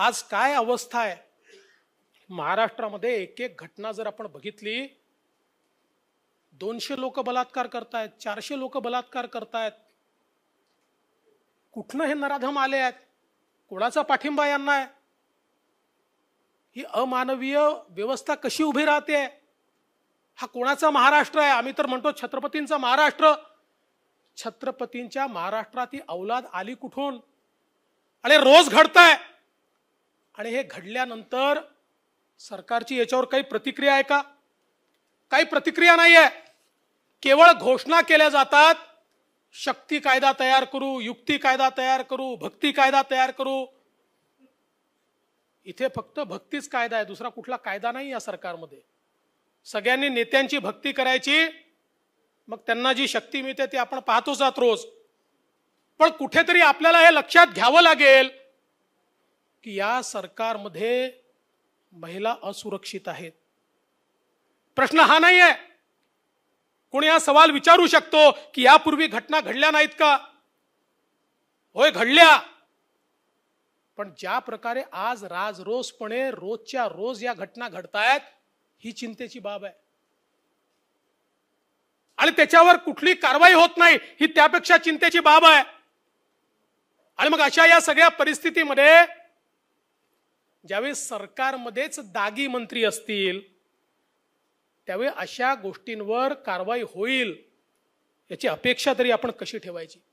आज काय अवस्था आहे महाराष्ट्रामध्ये एक एक घटना जर आपण बघितली दोनशे लोक बलात्कार करतायत चारशे लोक बलात्कार करतायत कुठनं हे नराधम आले आहेत कोणाचा पाठिंबा यांना आहे ही अमानवीय व्यवस्था कशी उभी राहते हा कोणाचा महाराष्ट्र आहे आम्ही तर म्हणतो छत्रपतींचा महाराष्ट्र छत्रपतींच्या महाराष्ट्रात ही अवलाद आली कुठून अरे रोज आहे आणि हे घडल्यानंतर सरकारची याच्यावर काही प्रतिक्रिया आहे का काही प्रतिक्रिया नाही आहे केवळ घोषणा केल्या जातात शक्ती कायदा तयार करू युक्ती कायदा तयार करू भक्ती कायदा तयार करू इथे फक्त भक्तीच कायदा आहे दुसरा कुठला कायदा नाही या सरकारमध्ये सगळ्यांनी नेत्यांची भक्ती करायची मग त्यांना जी शक्ती मिळते ती आपण पाहतोच आहात रोज पण कुठेतरी आपल्याला हे लक्षात घ्यावं लागेल की या सरकारमध्ये महिला असुरक्षित आहेत प्रश्न हा नाही आहे कोणी हा सवाल विचारू शकतो की यापूर्वी घटना घडल्या नाहीत का होय घडल्या पण ज्या प्रकारे आज राजरोसपणे रोजच्या रोज या घटना घडतायत ही चिंतेची बाब आहे आणि त्याच्यावर कुठली कारवाई होत नाही ही त्यापेक्षा चिंतेची बाब आहे आणि मग अशा या सगळ्या परिस्थितीमध्ये ज्यावेळी सरकारमध्येच दागी मंत्री असतील त्यावेळी अशा गोष्टींवर कारवाई होईल याची अपेक्षा तरी आपण कशी ठेवायची